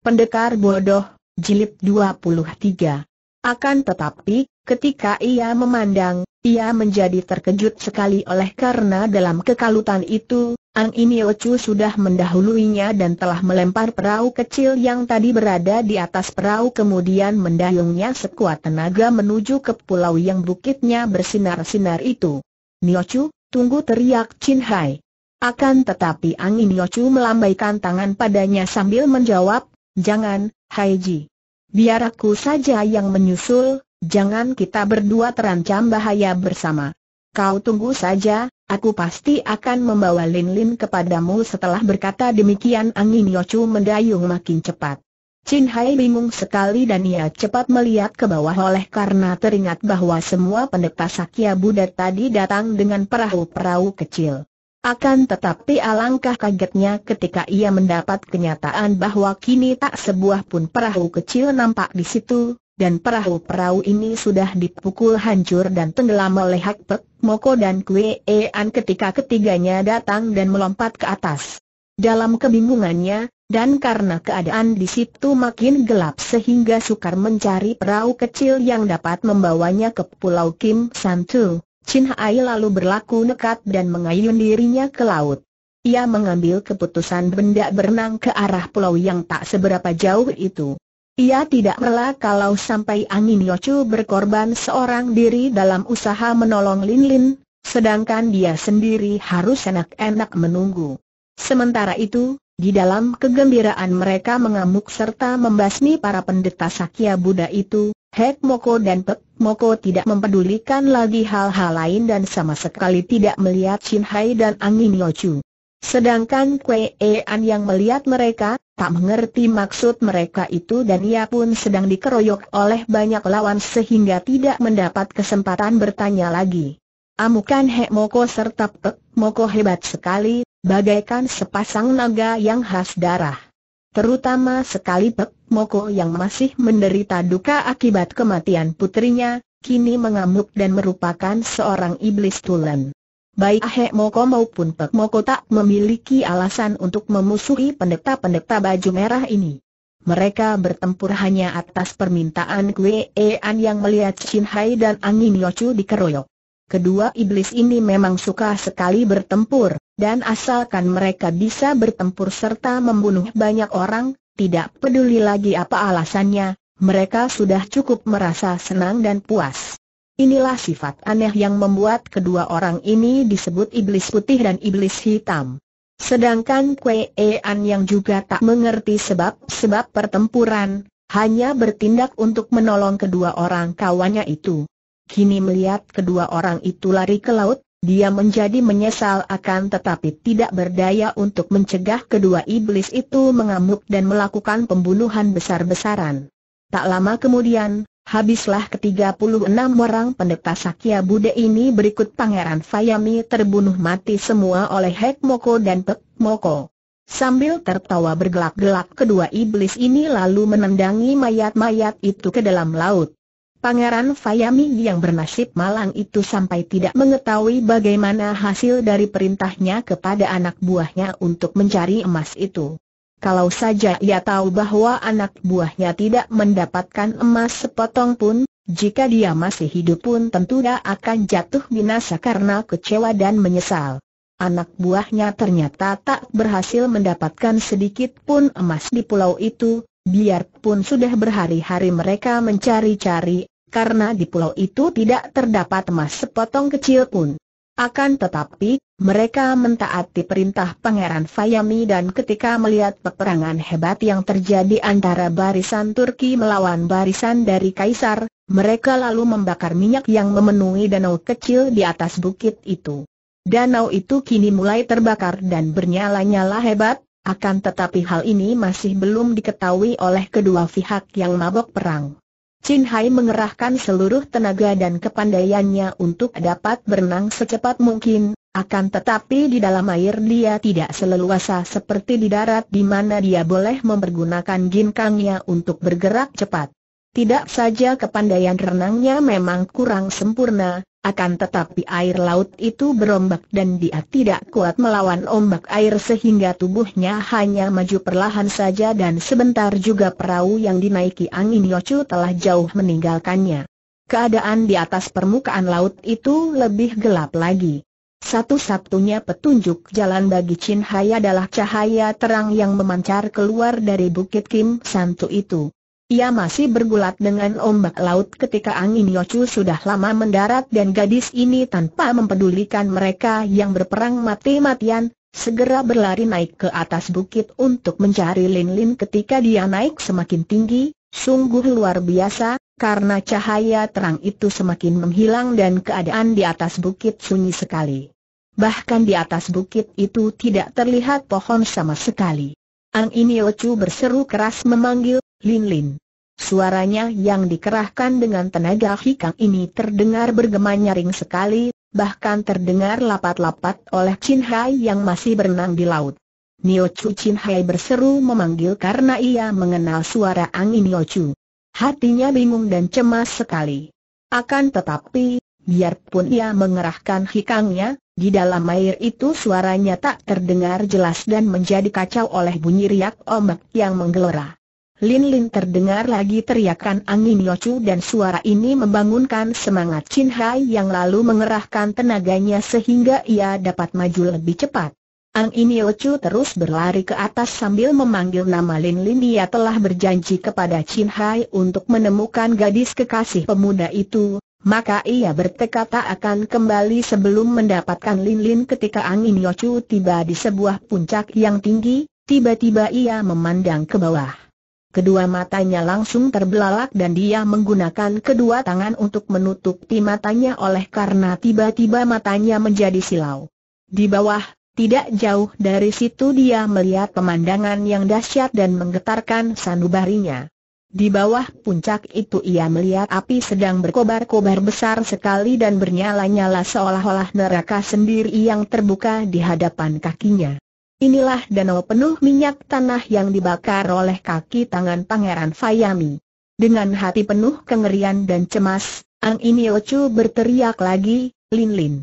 Pendekar Bodoh, Jilid 23. Akan tetapi, ketika ia memandang, ia menjadi terkejut sekali oleh karena dalam kekalutan itu, Ang Iniochu sudah mendahuluinya dan telah melempar perahu kecil yang tadi berada di atas perahu kemudian mendayungnya sekuat tenaga menuju ke pulau yang bukitnya bersinar-sinar itu. Niochu, tunggu teriak Chin Hai. Akan tetapi Angin Yochu melambaikan tangan padanya sambil menjawab, Jangan, Haiji. Biar aku saja yang menyusul, jangan kita berdua terancam bahaya bersama. Kau tunggu saja, aku pasti akan membawa Lin Lin kepadamu setelah berkata demikian angin Yochu mendayung makin cepat. Chin Hai bingung sekali dan ia cepat melihat ke bawah oleh karena teringat bahwa semua pendeta Sakya Buddha tadi datang dengan perahu-perahu kecil. Akan tetapi alangkah kagetnya ketika ia mendapat kenyataan bahwa kini tak sebuah pun perahu kecil nampak di situ, dan perahu-perahu ini sudah dipukul hancur dan tenggelam oleh Hak Moko dan Kue an ketika ketiganya datang dan melompat ke atas. Dalam kebingungannya, dan karena keadaan di situ makin gelap sehingga sukar mencari perahu kecil yang dapat membawanya ke Pulau Kim Santu. Chin Hai lalu berlaku nekat dan mengayun dirinya ke laut. Ia mengambil keputusan benda berenang ke arah pulau yang tak seberapa jauh itu. Ia tidak rela kalau sampai angin Yocu berkorban seorang diri dalam usaha menolong Lin Lin, sedangkan dia sendiri harus enak-enak menunggu. Sementara itu, di dalam kegembiraan mereka mengamuk serta membasmi para pendeta Sakya Buddha itu, Hek Moko dan Pek Moko tidak mempedulikan lagi hal-hal lain dan sama sekali tidak melihat Chin Hai dan Angin Yochu. Sedangkan Kwe An yang melihat mereka, tak mengerti maksud mereka itu dan ia pun sedang dikeroyok oleh banyak lawan sehingga tidak mendapat kesempatan bertanya lagi. Amukan Hek Moko serta Pek Moko hebat sekali, bagaikan sepasang naga yang khas darah. Terutama sekali Pek Moko yang masih menderita duka akibat kematian putrinya, kini mengamuk dan merupakan seorang iblis tulen. Baik Ahe Moko maupun Pek Moko tak memiliki alasan untuk memusuhi pendeta-pendeta baju merah ini. Mereka bertempur hanya atas permintaan An yang melihat Shin Hai dan Angin Yochu dikeroyok. Kedua iblis ini memang suka sekali bertempur, dan asalkan mereka bisa bertempur serta membunuh banyak orang, tidak peduli lagi apa alasannya, mereka sudah cukup merasa senang dan puas. Inilah sifat aneh yang membuat kedua orang ini disebut iblis putih dan iblis hitam. Sedangkan Kwee An yang juga tak mengerti sebab-sebab pertempuran, hanya bertindak untuk menolong kedua orang kawannya itu. Kini melihat kedua orang itu lari ke laut, dia menjadi menyesal akan tetapi tidak berdaya untuk mencegah kedua iblis itu mengamuk dan melakukan pembunuhan besar-besaran. Tak lama kemudian, habislah ke-36 orang pendeta Sakya Buddha ini berikut Pangeran Fayami terbunuh mati semua oleh Hek Moko dan Pek Moko. Sambil tertawa bergelak-gelak kedua iblis ini lalu menendangi mayat-mayat itu ke dalam laut. Pangeran Fayami yang bernasib malang itu sampai tidak mengetahui bagaimana hasil dari perintahnya kepada anak buahnya untuk mencari emas itu. Kalau saja ia tahu bahwa anak buahnya tidak mendapatkan emas sepotong pun, jika dia masih hidup pun tentu dia akan jatuh binasa karena kecewa dan menyesal. Anak buahnya ternyata tak berhasil mendapatkan sedikit pun emas di pulau itu, Biarpun sudah berhari-hari mereka mencari-cari, karena di pulau itu tidak terdapat emas sepotong kecil pun. Akan tetapi, mereka mentaati perintah Pangeran Fayami dan ketika melihat peperangan hebat yang terjadi antara barisan Turki melawan barisan dari Kaisar, mereka lalu membakar minyak yang memenuhi danau kecil di atas bukit itu. Danau itu kini mulai terbakar dan bernyala-nyala hebat, akan tetapi hal ini masih belum diketahui oleh kedua pihak yang mabok perang. Chin Hai mengerahkan seluruh tenaga dan kepandaiannya untuk dapat berenang secepat mungkin, akan tetapi di dalam air dia tidak seleluasa seperti di darat di mana dia boleh mempergunakan ginkangnya untuk bergerak cepat. Tidak saja kepandaian renangnya memang kurang sempurna, akan tetapi air laut itu berombak dan dia tidak kuat melawan ombak air sehingga tubuhnya hanya maju perlahan saja dan sebentar juga perahu yang dinaiki angin Yocu telah jauh meninggalkannya. Keadaan di atas permukaan laut itu lebih gelap lagi. Satu-satunya petunjuk jalan bagi Chin Hai adalah cahaya terang yang memancar keluar dari Bukit Kim Santu itu. Ia masih bergulat dengan ombak laut ketika angin Yochu sudah lama mendarat dan gadis ini tanpa mempedulikan mereka yang berperang mati-matian, segera berlari naik ke atas bukit untuk mencari Lin Lin ketika dia naik semakin tinggi, sungguh luar biasa, karena cahaya terang itu semakin menghilang dan keadaan di atas bukit sunyi sekali. Bahkan di atas bukit itu tidak terlihat pohon sama sekali. Ang Chu berseru keras memanggil, Lin Lin. Suaranya yang dikerahkan dengan tenaga hikang ini terdengar bergema nyaring sekali, bahkan terdengar lapat-lapat oleh Chin Hai yang masih berenang di laut. Nio Chu Chin Hai berseru memanggil karena ia mengenal suara angin Nio Chu. Hatinya bingung dan cemas sekali. Akan tetapi, biarpun ia mengerahkan hikangnya, di dalam air itu suaranya tak terdengar jelas dan menjadi kacau oleh bunyi riak ombak yang menggelora. Lin Lin terdengar lagi teriakan angin Yocu dan suara ini membangunkan semangat Chin Hai yang lalu mengerahkan tenaganya sehingga ia dapat maju lebih cepat. Angin Yocu terus berlari ke atas sambil memanggil nama Lin Lin dia telah berjanji kepada Chin Hai untuk menemukan gadis kekasih pemuda itu, maka ia bertekad tak akan kembali sebelum mendapatkan Lin Lin ketika angin Yocu tiba di sebuah puncak yang tinggi, tiba-tiba ia memandang ke bawah kedua matanya langsung terbelalak dan dia menggunakan kedua tangan untuk menutupi matanya oleh karena tiba-tiba matanya menjadi silau. Di bawah, tidak jauh dari situ dia melihat pemandangan yang dahsyat dan menggetarkan sanubarinya. Di bawah puncak itu ia melihat api sedang berkobar-kobar besar sekali dan bernyala-nyala seolah-olah neraka sendiri yang terbuka di hadapan kakinya. Inilah danau penuh minyak tanah yang dibakar oleh kaki tangan Pangeran Fayami. Dengan hati penuh kengerian dan cemas, Ang Iniochu berteriak lagi, Lin Lin.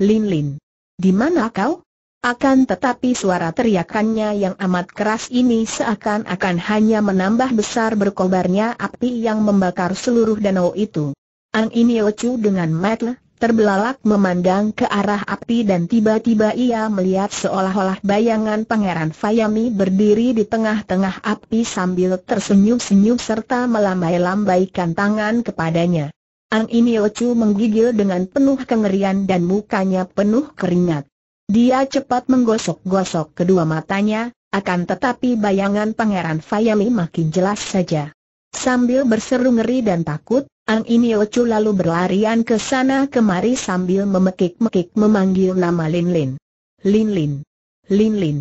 Lin Lin. Di mana kau? Akan tetapi suara teriakannya yang amat keras ini seakan-akan hanya menambah besar berkobarnya api yang membakar seluruh danau itu. Ang Iniochu dengan metle terbelalak memandang ke arah api dan tiba-tiba ia melihat seolah-olah bayangan Pangeran Fayami berdiri di tengah-tengah api sambil tersenyum-senyum serta melambai-lambaikan tangan kepadanya. Ang Iniochu menggigil dengan penuh kengerian dan mukanya penuh keringat. Dia cepat menggosok-gosok kedua matanya, akan tetapi bayangan Pangeran Fayami makin jelas saja. Sambil berseru ngeri dan takut, Ang Inio Chu lalu berlarian ke sana kemari sambil memekik-mekik memanggil nama Lin Lin. Lin Lin. Lin Lin.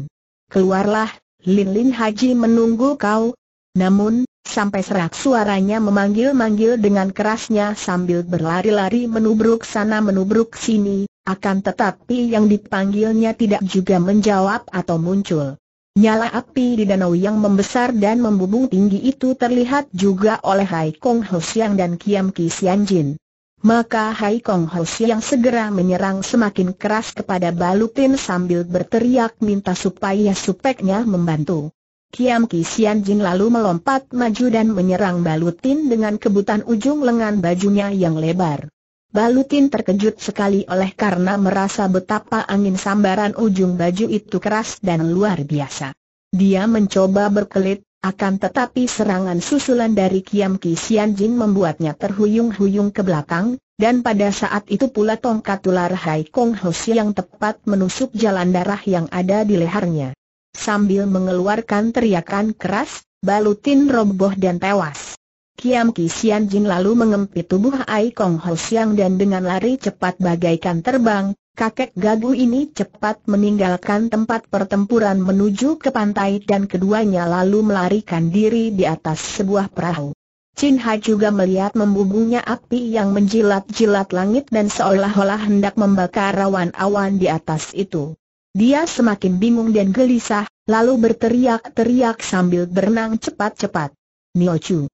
Keluarlah, Lin Lin Haji menunggu kau. Namun, sampai serak suaranya memanggil-manggil dengan kerasnya sambil berlari-lari menubruk sana menubruk sini, akan tetapi yang dipanggilnya tidak juga menjawab atau muncul. Nyala api di danau yang membesar dan membubung tinggi itu terlihat juga oleh Hai Kong Ho Siang dan Kiam Ki Sian Jin. Maka Hai Kong Ho Siang segera menyerang semakin keras kepada Balutin sambil berteriak minta supaya supeknya membantu. Kiam Ki Sian Jin lalu melompat maju dan menyerang Balutin dengan kebutan ujung lengan bajunya yang lebar. Balutin terkejut sekali oleh karena merasa betapa angin sambaran ujung baju itu keras dan luar biasa. Dia mencoba berkelit, akan tetapi serangan susulan dari Kiam Ki Sian Jin membuatnya terhuyung-huyung ke belakang, dan pada saat itu pula tongkat ular Hai Kong Hoshi yang tepat menusuk jalan darah yang ada di lehernya. Sambil mengeluarkan teriakan keras, Balutin roboh dan tewas. Kiam Ki Sian Jin lalu mengempit tubuh Ai Kong Ho Siang dan dengan lari cepat bagaikan terbang, kakek gagu ini cepat meninggalkan tempat pertempuran menuju ke pantai dan keduanya lalu melarikan diri di atas sebuah perahu. Chin Hai juga melihat membumbungnya api yang menjilat-jilat langit dan seolah-olah hendak membakar awan awan di atas itu. Dia semakin bingung dan gelisah, lalu berteriak-teriak sambil berenang cepat-cepat. Niochu!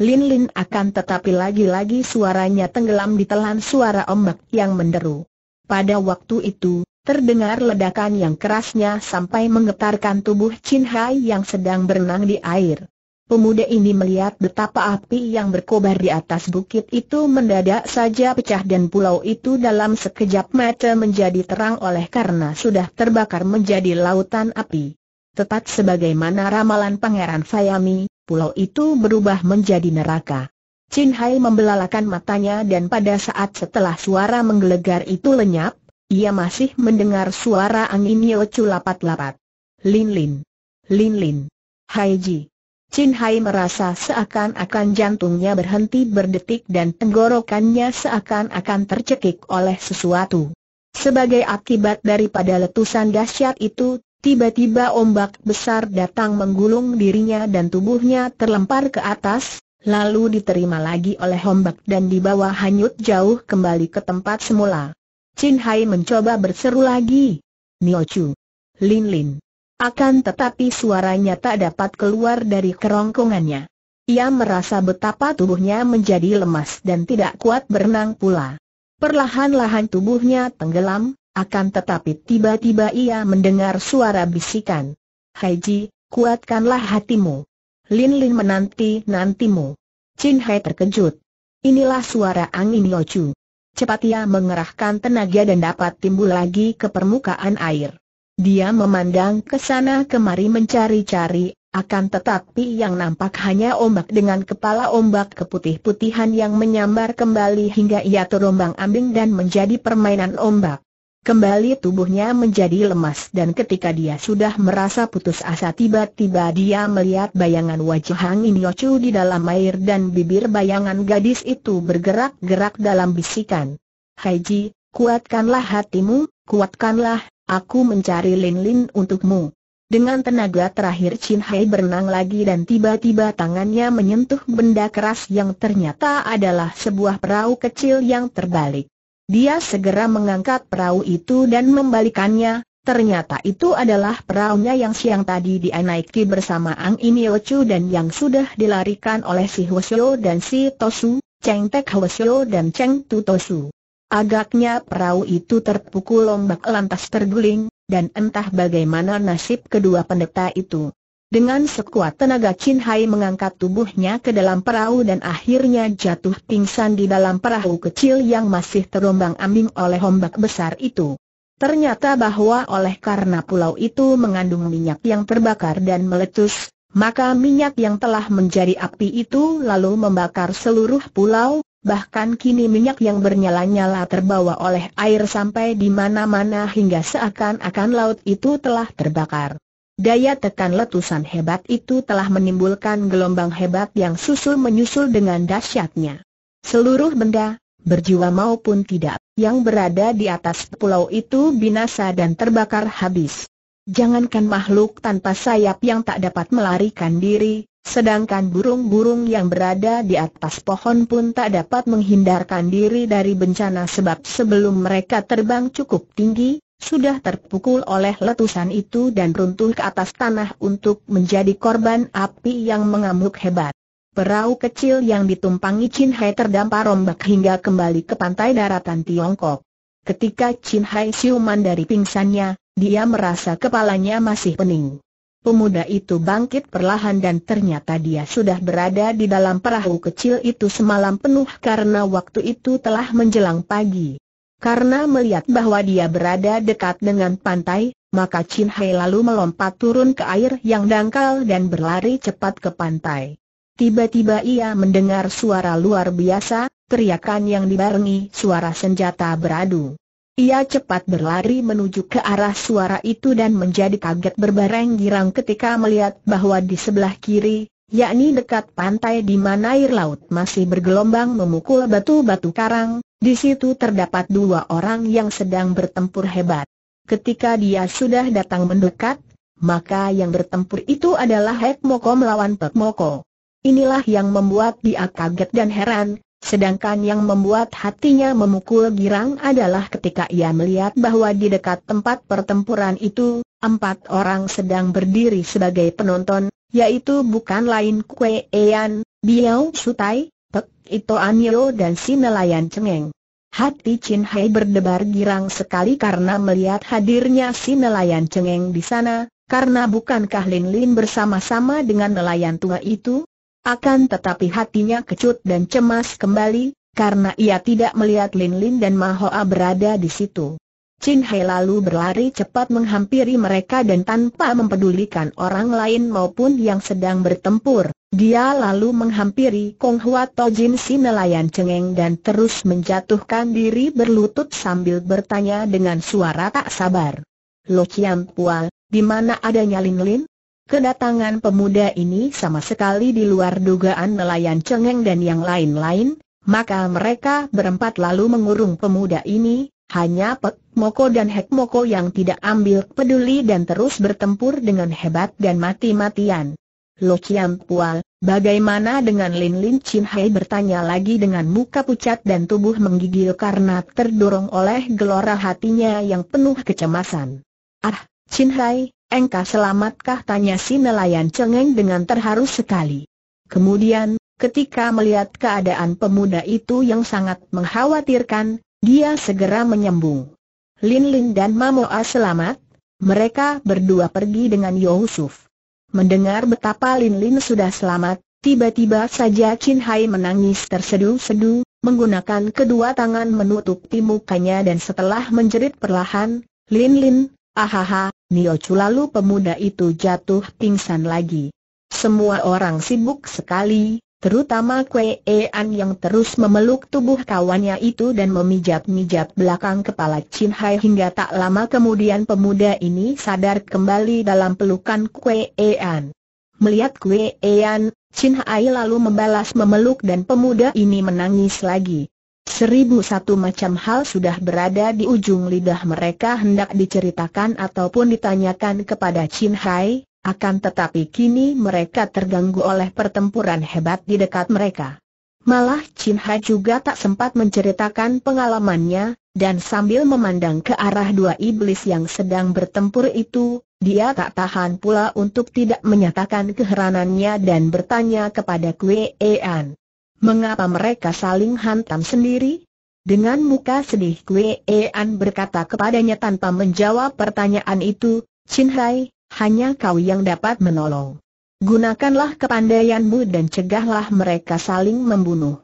Lin Lin akan tetapi lagi-lagi suaranya tenggelam di telan suara ombak yang menderu. Pada waktu itu, terdengar ledakan yang kerasnya sampai menggetarkan tubuh Chin Hai yang sedang berenang di air. Pemuda ini melihat betapa api yang berkobar di atas bukit itu mendadak saja pecah dan pulau itu dalam sekejap mata menjadi terang oleh karena sudah terbakar menjadi lautan api. Tepat sebagaimana ramalan Pangeran Fayami, pulau itu berubah menjadi neraka. Chin Hai membelalakan matanya dan pada saat setelah suara menggelegar itu lenyap, ia masih mendengar suara angin Chu lapat-lapat. Lin Lin. Lin Lin. Hai Ji. Chin Hai merasa seakan-akan jantungnya berhenti berdetik dan tenggorokannya seakan-akan tercekik oleh sesuatu. Sebagai akibat daripada letusan dahsyat itu, Tiba-tiba ombak besar datang menggulung dirinya dan tubuhnya terlempar ke atas, lalu diterima lagi oleh ombak dan dibawa hanyut jauh kembali ke tempat semula. Chin Hai mencoba berseru lagi. Nio Chu. Lin Lin. Akan tetapi suaranya tak dapat keluar dari kerongkongannya. Ia merasa betapa tubuhnya menjadi lemas dan tidak kuat berenang pula. Perlahan-lahan tubuhnya tenggelam, akan tetapi tiba-tiba ia mendengar suara bisikan. Haiji, kuatkanlah hatimu. Lin Lin menanti nantimu. Chin Hai terkejut. Inilah suara angin Yochu. Cepat ia mengerahkan tenaga dan dapat timbul lagi ke permukaan air. Dia memandang ke sana kemari mencari-cari, akan tetapi yang nampak hanya ombak dengan kepala ombak keputih-putihan yang menyambar kembali hingga ia terombang ambing dan menjadi permainan ombak. Kembali tubuhnya menjadi lemas dan ketika dia sudah merasa putus asa tiba-tiba dia melihat bayangan wajah Hang In Yochu di dalam air dan bibir bayangan gadis itu bergerak-gerak dalam bisikan. Haiji, kuatkanlah hatimu, kuatkanlah, aku mencari Lin Lin untukmu. Dengan tenaga terakhir Chin Hai berenang lagi dan tiba-tiba tangannya menyentuh benda keras yang ternyata adalah sebuah perahu kecil yang terbalik. Dia segera mengangkat perahu itu dan membalikannya, Ternyata itu adalah perahunya yang siang tadi dia bersama Ang Iniochu dan yang sudah dilarikan oleh si Hwasyo dan si Tosu, Cheng Tek Hwasyo dan Cheng Tu Tosu. Agaknya perahu itu terpukul ombak lantas terguling, dan entah bagaimana nasib kedua pendeta itu. Dengan sekuat tenaga Chin Hai mengangkat tubuhnya ke dalam perahu dan akhirnya jatuh pingsan di dalam perahu kecil yang masih terombang-ambing oleh ombak besar itu. Ternyata bahwa oleh karena pulau itu mengandung minyak yang terbakar dan meletus, maka minyak yang telah menjadi api itu lalu membakar seluruh pulau, bahkan kini minyak yang bernyala-nyala terbawa oleh air sampai di mana-mana hingga seakan-akan laut itu telah terbakar. Daya tekan letusan hebat itu telah menimbulkan gelombang hebat yang susul menyusul dengan dahsyatnya. Seluruh benda, berjiwa maupun tidak, yang berada di atas pulau itu binasa dan terbakar habis. Jangankan makhluk tanpa sayap yang tak dapat melarikan diri, sedangkan burung-burung yang berada di atas pohon pun tak dapat menghindarkan diri dari bencana sebab sebelum mereka terbang cukup tinggi, sudah terpukul oleh letusan itu dan runtuh ke atas tanah untuk menjadi korban api yang mengamuk hebat. Perahu kecil yang ditumpangi Chin Hai terdampar rombak hingga kembali ke pantai daratan Tiongkok. Ketika Chin Hai siuman dari pingsannya, dia merasa kepalanya masih pening. Pemuda itu bangkit perlahan dan ternyata dia sudah berada di dalam perahu kecil itu semalam penuh karena waktu itu telah menjelang pagi. Karena melihat bahwa dia berada dekat dengan pantai, maka Chin Hai lalu melompat turun ke air yang dangkal dan berlari cepat ke pantai. Tiba-tiba ia mendengar suara luar biasa, teriakan yang dibarengi suara senjata beradu. Ia cepat berlari menuju ke arah suara itu dan menjadi kaget berbareng girang ketika melihat bahwa di sebelah kiri, yakni dekat pantai di mana air laut masih bergelombang memukul batu-batu karang, di situ terdapat dua orang yang sedang bertempur hebat. Ketika dia sudah datang mendekat, maka yang bertempur itu adalah Hek Moko melawan Pek Moko. Inilah yang membuat dia kaget dan heran, sedangkan yang membuat hatinya memukul girang adalah ketika ia melihat bahwa di dekat tempat pertempuran itu, empat orang sedang berdiri sebagai penonton, yaitu bukan lain Kue Ean, Biao Sutai, Pek itu Anio dan si nelayan cengeng. Hati Chin Hai berdebar girang sekali karena melihat hadirnya si nelayan cengeng di sana, karena bukankah Lin Lin bersama-sama dengan nelayan tua itu? Akan tetapi hatinya kecut dan cemas kembali, karena ia tidak melihat Lin Lin dan Mahoa berada di situ. Chin Hai lalu berlari cepat menghampiri mereka dan tanpa mempedulikan orang lain maupun yang sedang bertempur. Dia lalu menghampiri Kong Hwa Tojin si nelayan cengeng dan terus menjatuhkan diri berlutut sambil bertanya dengan suara tak sabar. Lo Chiam Pua, di mana adanya Lin Lin? Kedatangan pemuda ini sama sekali di luar dugaan nelayan cengeng dan yang lain-lain, maka mereka berempat lalu mengurung pemuda ini, hanya Pek Moko dan Hek Moko yang tidak ambil peduli dan terus bertempur dengan hebat dan mati-matian. Lo Chiam Pual, bagaimana dengan Lin Lin Chin Hai bertanya lagi dengan muka pucat dan tubuh menggigil karena terdorong oleh gelora hatinya yang penuh kecemasan. Ah, Chin Hai, engkau selamatkah tanya si nelayan cengeng dengan terharu sekali. Kemudian, ketika melihat keadaan pemuda itu yang sangat mengkhawatirkan, dia segera menyembung. Lin Lin dan Mamoa selamat, mereka berdua pergi dengan Yusuf. Mendengar betapa Lin Lin sudah selamat, tiba-tiba saja Chin Hai menangis tersedu-sedu, menggunakan kedua tangan menutupi mukanya dan setelah menjerit perlahan, Lin Lin, ahaha, Chu lalu pemuda itu jatuh pingsan lagi. Semua orang sibuk sekali, terutama Kue An yang terus memeluk tubuh kawannya itu dan memijat-mijat belakang kepala Chin Hai hingga tak lama kemudian pemuda ini sadar kembali dalam pelukan Kue An. Melihat Kue An, Chin Hai lalu membalas memeluk dan pemuda ini menangis lagi. Seribu satu macam hal sudah berada di ujung lidah mereka hendak diceritakan ataupun ditanyakan kepada Chin Hai, akan tetapi kini mereka terganggu oleh pertempuran hebat di dekat mereka. Malah Chin Hai juga tak sempat menceritakan pengalamannya, dan sambil memandang ke arah dua iblis yang sedang bertempur itu, dia tak tahan pula untuk tidak menyatakan keheranannya dan bertanya kepada E An, Mengapa mereka saling hantam sendiri? Dengan muka sedih E An berkata kepadanya tanpa menjawab pertanyaan itu, Chin Hai, hanya kau yang dapat menolong. Gunakanlah kepandaianmu dan cegahlah mereka saling membunuh.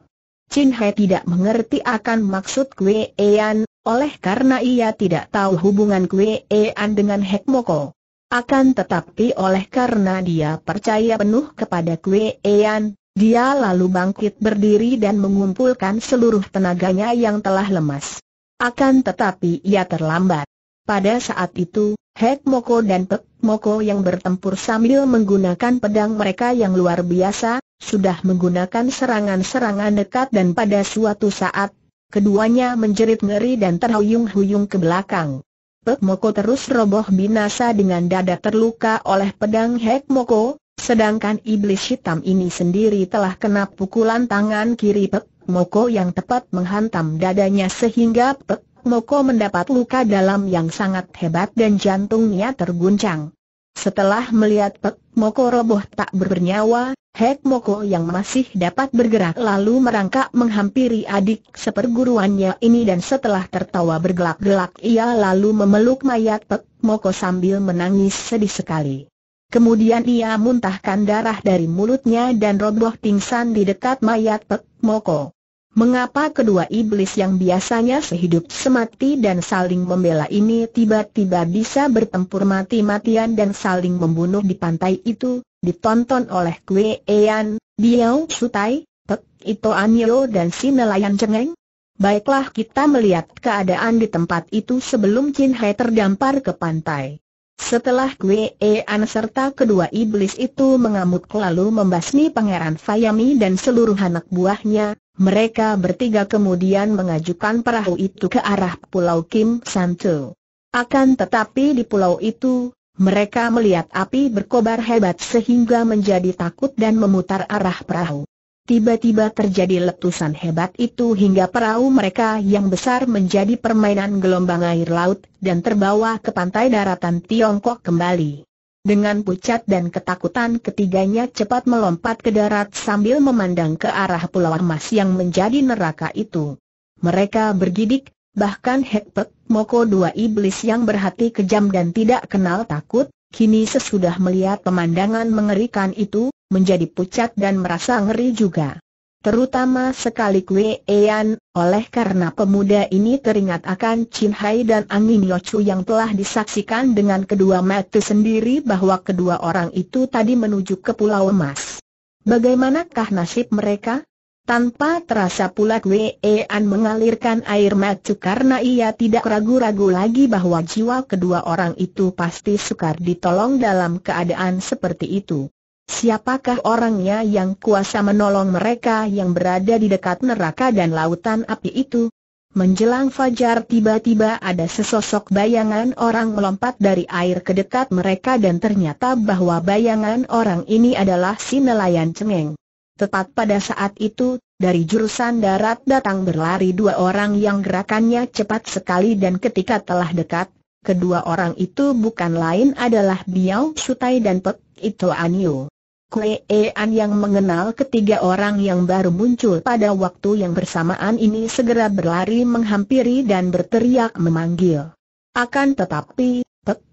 Chin Hai tidak mengerti akan maksud Kue Ean, oleh karena ia tidak tahu hubungan Kue Ean dengan Hek Moko. Akan tetapi oleh karena dia percaya penuh kepada Kue Ean, dia lalu bangkit berdiri dan mengumpulkan seluruh tenaganya yang telah lemas. Akan tetapi ia terlambat. Pada saat itu, Hek Moko dan Pek Moko yang bertempur sambil menggunakan pedang mereka yang luar biasa, sudah menggunakan serangan-serangan dekat dan pada suatu saat, keduanya menjerit ngeri dan terhuyung-huyung ke belakang. Pek Moko terus roboh binasa dengan dada terluka oleh pedang Hek Moko, sedangkan iblis hitam ini sendiri telah kena pukulan tangan kiri Pek Moko yang tepat menghantam dadanya sehingga Pek Moko mendapat luka dalam yang sangat hebat dan jantungnya terguncang. Setelah melihat Pek Moko roboh tak bernyawa, Hek Moko yang masih dapat bergerak lalu merangkak menghampiri adik seperguruannya ini dan setelah tertawa bergelak-gelak ia lalu memeluk mayat Pek Moko sambil menangis sedih sekali. Kemudian ia muntahkan darah dari mulutnya dan roboh pingsan di dekat mayat Pek Moko. Mengapa kedua iblis yang biasanya sehidup semati dan saling membela ini tiba-tiba bisa bertempur mati-matian dan saling membunuh di pantai itu, ditonton oleh Kwe Ean, Biao Sutai, Pek Ito Anyo dan si nelayan cengeng? Baiklah kita melihat keadaan di tempat itu sebelum Chin Hai terdampar ke pantai. Setelah Kwe An serta kedua iblis itu mengamuk lalu membasmi Pangeran Fayami dan seluruh anak buahnya, mereka bertiga kemudian mengajukan perahu itu ke arah Pulau Kim Santo. Akan tetapi di pulau itu, mereka melihat api berkobar hebat sehingga menjadi takut dan memutar arah perahu. Tiba-tiba terjadi letusan hebat itu hingga perahu mereka yang besar menjadi permainan gelombang air laut dan terbawa ke pantai daratan Tiongkok kembali. Dengan pucat dan ketakutan ketiganya cepat melompat ke darat sambil memandang ke arah pulau emas yang menjadi neraka itu. Mereka bergidik, bahkan Hekpek Moko dua iblis yang berhati kejam dan tidak kenal takut, Kini sesudah melihat pemandangan mengerikan itu, menjadi pucat dan merasa ngeri juga. Terutama sekali Kwe Ean, oleh karena pemuda ini teringat akan Chin Hai dan Angin Yochu yang telah disaksikan dengan kedua mata sendiri bahwa kedua orang itu tadi menuju ke Pulau Emas. Bagaimanakah nasib mereka? Tanpa terasa pula an mengalirkan air mata karena ia tidak ragu-ragu lagi bahwa jiwa kedua orang itu pasti sukar ditolong dalam keadaan seperti itu. Siapakah orangnya yang kuasa menolong mereka yang berada di dekat neraka dan lautan api itu? Menjelang fajar tiba-tiba ada sesosok bayangan orang melompat dari air ke dekat mereka dan ternyata bahwa bayangan orang ini adalah si nelayan cengeng. Tepat pada saat itu, dari jurusan darat datang berlari dua orang yang gerakannya cepat sekali dan ketika telah dekat, kedua orang itu bukan lain adalah Biao Sutai dan Pek Ito Anio. Kue An yang mengenal ketiga orang yang baru muncul pada waktu yang bersamaan ini segera berlari menghampiri dan berteriak memanggil. Akan tetapi,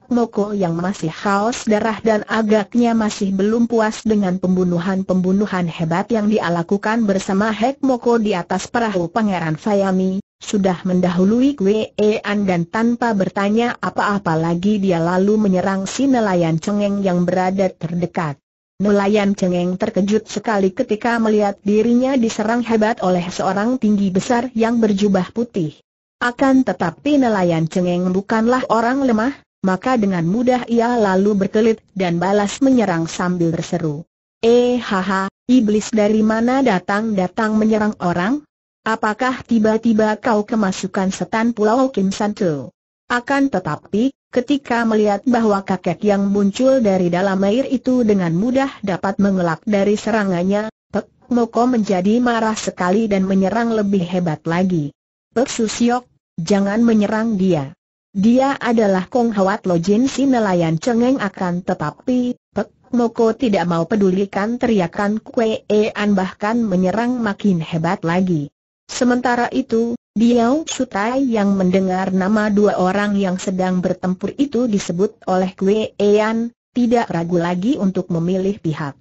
Moko yang masih haus darah dan agaknya masih belum puas dengan pembunuhan-pembunuhan hebat yang dia lakukan bersama Hek Moko di atas perahu Pangeran Fayami, sudah mendahului Kwean dan tanpa bertanya apa-apa lagi dia lalu menyerang si nelayan cengeng yang berada terdekat. Nelayan cengeng terkejut sekali ketika melihat dirinya diserang hebat oleh seorang tinggi besar yang berjubah putih. Akan tetapi nelayan cengeng bukanlah orang lemah, maka dengan mudah ia lalu berkelit dan balas menyerang sambil berseru. Eh haha, iblis dari mana datang-datang menyerang orang? Apakah tiba-tiba kau kemasukan setan pulau Kim Santu? Akan tetapi, ketika melihat bahwa kakek yang muncul dari dalam air itu dengan mudah dapat mengelak dari serangannya, Pek Moko menjadi marah sekali dan menyerang lebih hebat lagi. Pek Susiok, jangan menyerang dia. Dia adalah Kong Hwat Lo Jin si nelayan cengeng akan tetapi, Pek Moko tidak mau pedulikan teriakan Kue An bahkan menyerang makin hebat lagi. Sementara itu, Biao Sutai yang mendengar nama dua orang yang sedang bertempur itu disebut oleh Kue An, tidak ragu lagi untuk memilih pihak.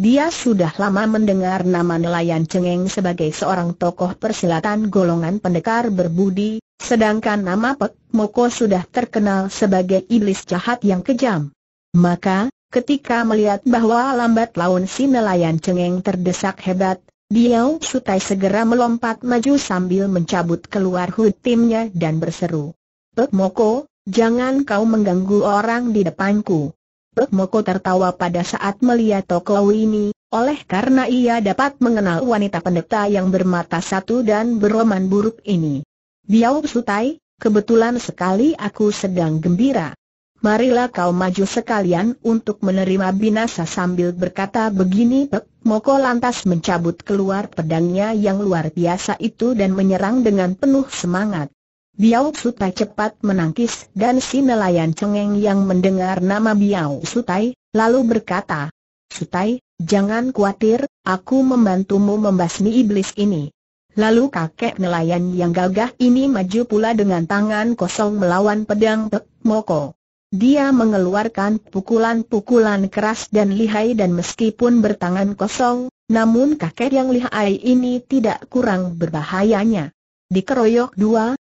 Dia sudah lama mendengar nama nelayan cengeng sebagai seorang tokoh persilatan golongan pendekar berbudi, sedangkan nama Pek Moko sudah terkenal sebagai iblis jahat yang kejam. Maka, ketika melihat bahwa lambat laun si nelayan cengeng terdesak hebat, diau Sutai segera melompat maju sambil mencabut keluar hud timnya dan berseru. Pek Moko, jangan kau mengganggu orang di depanku. Tok Moko tertawa pada saat melihat Toko ini, oleh karena ia dapat mengenal wanita pendeta yang bermata satu dan beroman buruk ini. Biau Sutai, kebetulan sekali aku sedang gembira. Marilah kau maju sekalian untuk menerima binasa sambil berkata begini Tok Moko lantas mencabut keluar pedangnya yang luar biasa itu dan menyerang dengan penuh semangat. Biao Sutai cepat menangkis dan si nelayan cengeng yang mendengar nama Biao Sutai, lalu berkata, Sutai, jangan khawatir, aku membantumu membasmi iblis ini. Lalu kakek nelayan yang gagah ini maju pula dengan tangan kosong melawan pedang Pek Moko. Dia mengeluarkan pukulan-pukulan keras dan lihai dan meskipun bertangan kosong, namun kakek yang lihai ini tidak kurang berbahayanya. Dikeroyok dua,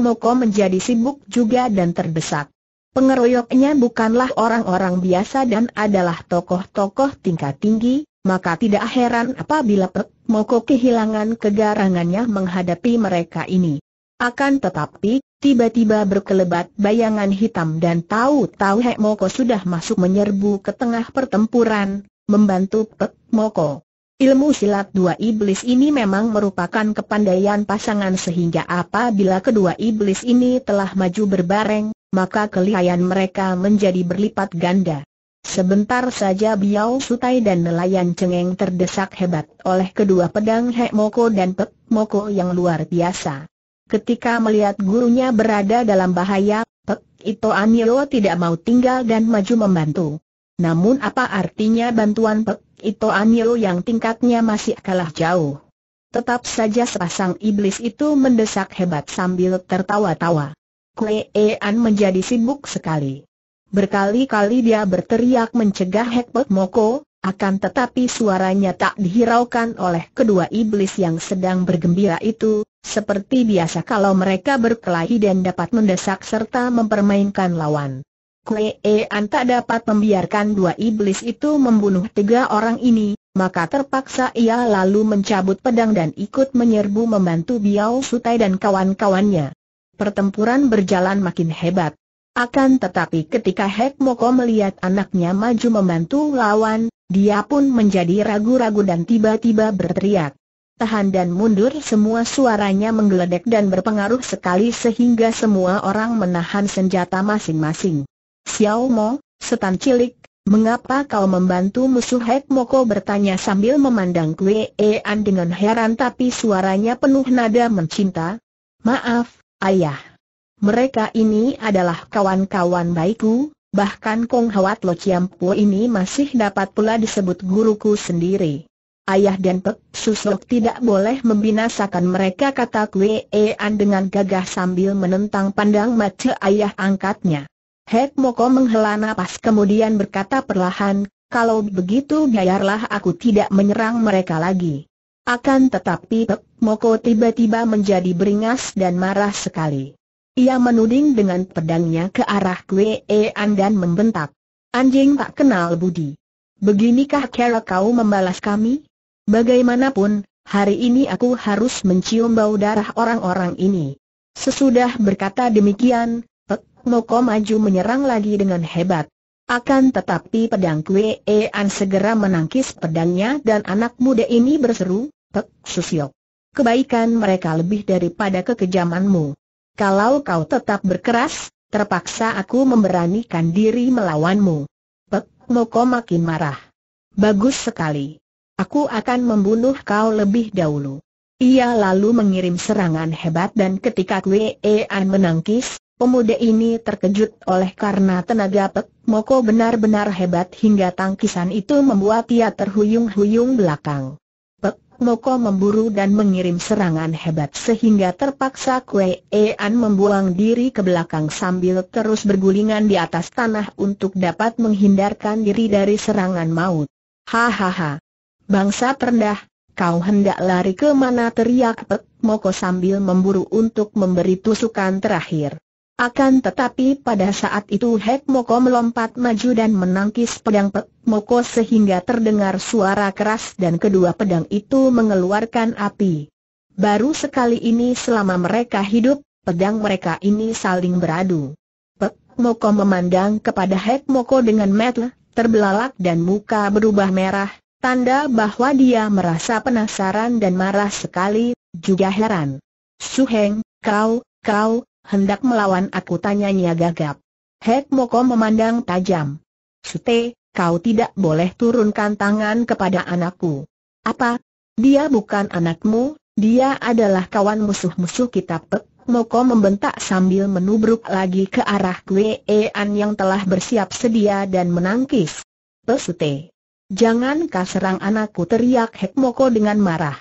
Moko menjadi sibuk juga dan terdesak. Pengeroyoknya bukanlah orang-orang biasa dan adalah tokoh-tokoh tingkat tinggi, maka tidak heran apabila Pek Moko kehilangan kegarangannya menghadapi mereka ini. Akan tetapi, tiba-tiba berkelebat bayangan hitam dan tahu-tahu Hek Moko sudah masuk menyerbu ke tengah pertempuran, membantu Pek Moko. Ilmu silat dua iblis ini memang merupakan kepandaian pasangan sehingga apabila kedua iblis ini telah maju berbareng, maka kelihayan mereka menjadi berlipat ganda. Sebentar saja Biao Sutai dan nelayan cengeng terdesak hebat oleh kedua pedang Hek Moko dan Pek Moko yang luar biasa. Ketika melihat gurunya berada dalam bahaya, Pek Ito Anilo tidak mau tinggal dan maju membantu. Namun apa artinya bantuan Pek Ito Anio yang tingkatnya masih kalah jauh. Tetap saja sepasang iblis itu mendesak hebat sambil tertawa-tawa. Kue Ean menjadi sibuk sekali. Berkali-kali dia berteriak mencegah Hekpet Moko, akan tetapi suaranya tak dihiraukan oleh kedua iblis yang sedang bergembira itu, seperti biasa kalau mereka berkelahi dan dapat mendesak serta mempermainkan lawan. Kuee, eh, tak dapat membiarkan dua iblis itu membunuh tiga orang ini, maka terpaksa ia lalu mencabut pedang dan ikut menyerbu membantu Biao Sutai dan kawan-kawannya. Pertempuran berjalan makin hebat. Akan tetapi ketika Hek Moko melihat anaknya maju membantu lawan, dia pun menjadi ragu-ragu dan tiba-tiba berteriak. Tahan dan mundur semua suaranya menggeledek dan berpengaruh sekali sehingga semua orang menahan senjata masing-masing. Xiao Mo, setan cilik, mengapa kau membantu musuh Hek Moko bertanya sambil memandang Kue An dengan heran tapi suaranya penuh nada mencinta. Maaf, ayah. Mereka ini adalah kawan-kawan baikku, bahkan Kong Hawat Lo Chiampo ini masih dapat pula disebut guruku sendiri. Ayah dan Pek Susok tidak boleh membinasakan mereka kata Kue An dengan gagah sambil menentang pandang mata ayah angkatnya. Hek Moko menghela nafas kemudian berkata perlahan, kalau begitu biarlah aku tidak menyerang mereka lagi. Akan tetapi Hek Moko tiba-tiba menjadi beringas dan marah sekali. Ia menuding dengan pedangnya ke arah Kwean e dan membentak. Anjing tak kenal budi. Beginikah cara kau membalas kami? Bagaimanapun, hari ini aku harus mencium bau darah orang-orang ini. Sesudah berkata demikian, Moko maju menyerang lagi dengan hebat. Akan tetapi pedang Kue An segera menangkis pedangnya dan anak muda ini berseru, Pek Susiok. Kebaikan mereka lebih daripada kekejamanmu. Kalau kau tetap berkeras, terpaksa aku memberanikan diri melawanmu. Pek Moko makin marah. Bagus sekali. Aku akan membunuh kau lebih dahulu. Ia lalu mengirim serangan hebat dan ketika Kue An menangkis, Pemuda ini terkejut oleh karena tenaga Pek Moko benar-benar hebat hingga tangkisan itu membuat ia terhuyung-huyung belakang. Pek Moko memburu dan mengirim serangan hebat sehingga terpaksa Kue Ean membuang diri ke belakang sambil terus bergulingan di atas tanah untuk dapat menghindarkan diri dari serangan maut. Hahaha. Bangsa terendah, kau hendak lari ke mana teriak Pek Moko sambil memburu untuk memberi tusukan terakhir. Akan tetapi pada saat itu Hek Moko melompat maju dan menangkis pedang Pek Moko sehingga terdengar suara keras dan kedua pedang itu mengeluarkan api. Baru sekali ini selama mereka hidup, pedang mereka ini saling beradu. Pek Moko memandang kepada Hek Moko dengan metel, terbelalak dan muka berubah merah, tanda bahwa dia merasa penasaran dan marah sekali, juga heran. Suheng, kau, kau, hendak melawan aku tanyanya gagap. Hek Moko memandang tajam. Sute, kau tidak boleh turunkan tangan kepada anakku. Apa? Dia bukan anakmu, dia adalah kawan musuh-musuh kita Pek. Moko membentak sambil menubruk lagi ke arah an yang telah bersiap sedia dan menangkis. Pesute. Jangan kau serang anakku teriak Hek Moko dengan marah.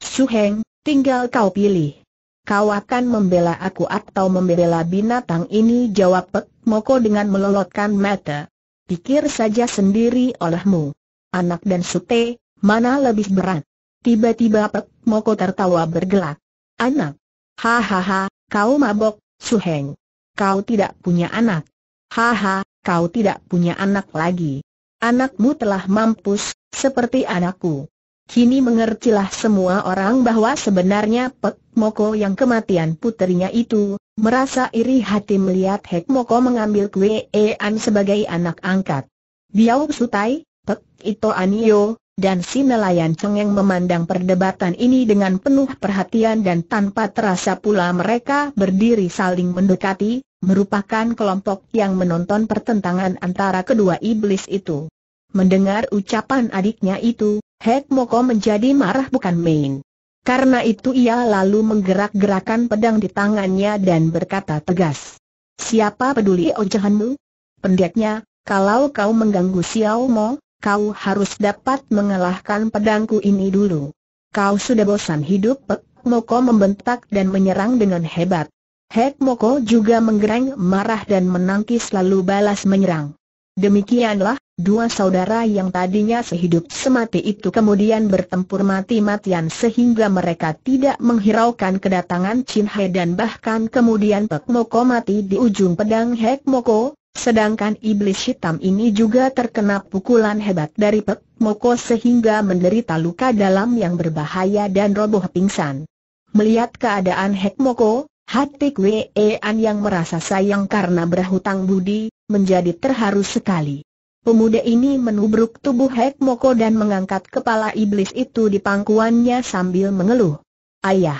Suheng, tinggal kau pilih. Kau akan membela aku atau membela binatang ini jawab Pek Moko dengan melolotkan mata. Pikir saja sendiri olehmu. Anak dan sute, mana lebih berat? Tiba-tiba Pek Moko tertawa bergelak. Anak? Hahaha, kau mabok, Suheng. Kau tidak punya anak. Haha, kau tidak punya anak lagi. Anakmu telah mampus, seperti anakku. Kini mengertilah semua orang bahwa sebenarnya Pek Moko yang kematian putrinya itu, merasa iri hati melihat Hek Moko mengambil Kwe An sebagai anak angkat. Biau Sutai, Pek Ito Anio, dan si nelayan cengeng memandang perdebatan ini dengan penuh perhatian dan tanpa terasa pula mereka berdiri saling mendekati, merupakan kelompok yang menonton pertentangan antara kedua iblis itu. Mendengar ucapan adiknya itu, Hek Moko menjadi marah bukan main. Karena itu ia lalu menggerak-gerakan pedang di tangannya dan berkata tegas. Siapa peduli ojahanmu? Pendeknya, kalau kau mengganggu Xiao Mo, kau harus dapat mengalahkan pedangku ini dulu. Kau sudah bosan hidup Pek Moko membentak dan menyerang dengan hebat. Hek Moko juga menggerang marah dan menangkis lalu balas menyerang. Demikianlah, Dua saudara yang tadinya sehidup semati itu kemudian bertempur mati-matian sehingga mereka tidak menghiraukan kedatangan Chin He dan bahkan kemudian Pek Moko mati di ujung pedang Hek Moko, sedangkan iblis hitam ini juga terkena pukulan hebat dari Pek Moko sehingga menderita luka dalam yang berbahaya dan roboh pingsan. Melihat keadaan Hek Moko, hati Kwe An yang merasa sayang karena berhutang budi, menjadi terharu sekali. Pemuda ini menubruk tubuh Hek Moko dan mengangkat kepala iblis itu di pangkuannya sambil mengeluh. Ayah!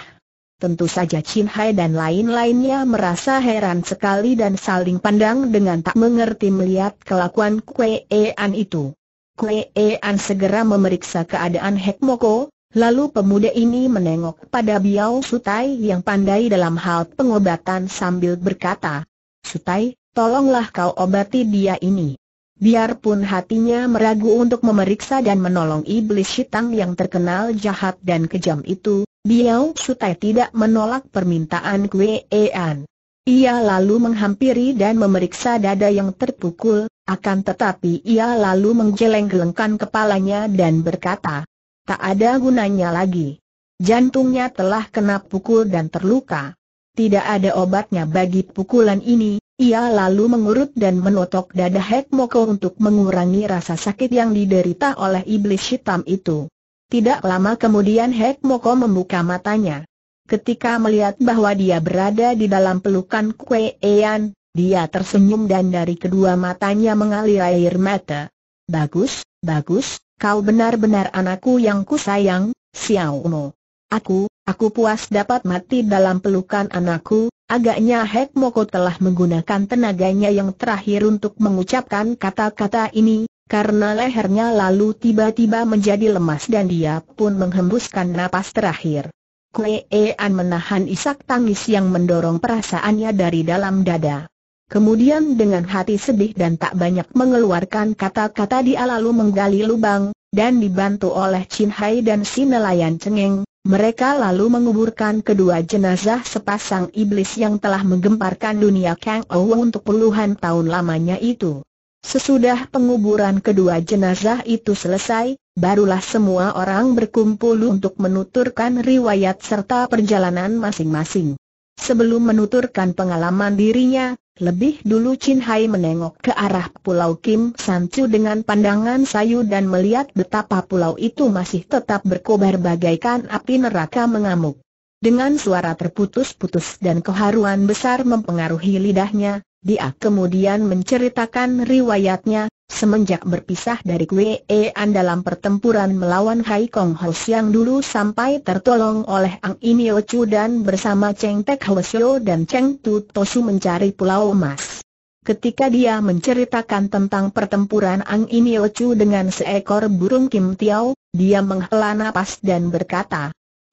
Tentu saja Chin Hai dan lain-lainnya merasa heran sekali dan saling pandang dengan tak mengerti melihat kelakuan Kue An itu. Kue An segera memeriksa keadaan Hek Moko, lalu pemuda ini menengok pada Biao Sutai yang pandai dalam hal pengobatan sambil berkata, Sutai, tolonglah kau obati dia ini. Biarpun hatinya meragu untuk memeriksa dan menolong iblis hitam yang terkenal jahat dan kejam itu, Biao Sutai tidak menolak permintaan Kuean. Ia lalu menghampiri dan memeriksa dada yang terpukul, akan tetapi ia lalu menggeleng-gelengkan kepalanya dan berkata, Tak ada gunanya lagi. Jantungnya telah kena pukul dan terluka. Tidak ada obatnya bagi pukulan ini, ia lalu mengurut dan menotok dada Hek Moko untuk mengurangi rasa sakit yang diderita oleh iblis hitam itu. Tidak lama kemudian Hek Moko membuka matanya. Ketika melihat bahwa dia berada di dalam pelukan Kue Ean, dia tersenyum dan dari kedua matanya mengalir air mata. Bagus, bagus, kau benar-benar anakku yang kusayang, Xiao Mo. Aku, aku puas dapat mati dalam pelukan anakku, Agaknya Hek Moko telah menggunakan tenaganya yang terakhir untuk mengucapkan kata-kata ini, karena lehernya lalu tiba-tiba menjadi lemas dan dia pun menghembuskan napas terakhir. Kue an menahan isak tangis yang mendorong perasaannya dari dalam dada. Kemudian dengan hati sedih dan tak banyak mengeluarkan kata-kata dia lalu menggali lubang, dan dibantu oleh Chin Hai dan si nelayan cengeng, mereka lalu menguburkan kedua jenazah sepasang iblis yang telah menggemparkan dunia Kang Ou untuk puluhan tahun lamanya itu. Sesudah penguburan kedua jenazah itu selesai, barulah semua orang berkumpul untuk menuturkan riwayat serta perjalanan masing-masing. Sebelum menuturkan pengalaman dirinya, lebih dulu Chin Hai menengok ke arah pulau Kim San Chu dengan pandangan sayu dan melihat betapa pulau itu masih tetap berkobar bagaikan api neraka mengamuk. Dengan suara terputus-putus dan keharuan besar mempengaruhi lidahnya, dia kemudian menceritakan riwayatnya, semenjak berpisah dari Kwe e An dalam pertempuran melawan Hai Kong Ho Siang dulu sampai tertolong oleh Ang Inio Chu dan bersama Cheng Tek Siu dan Cheng Tu Tosu mencari Pulau Emas. Ketika dia menceritakan tentang pertempuran Ang Inio Chu dengan seekor burung Kim Tiao, dia menghela napas dan berkata,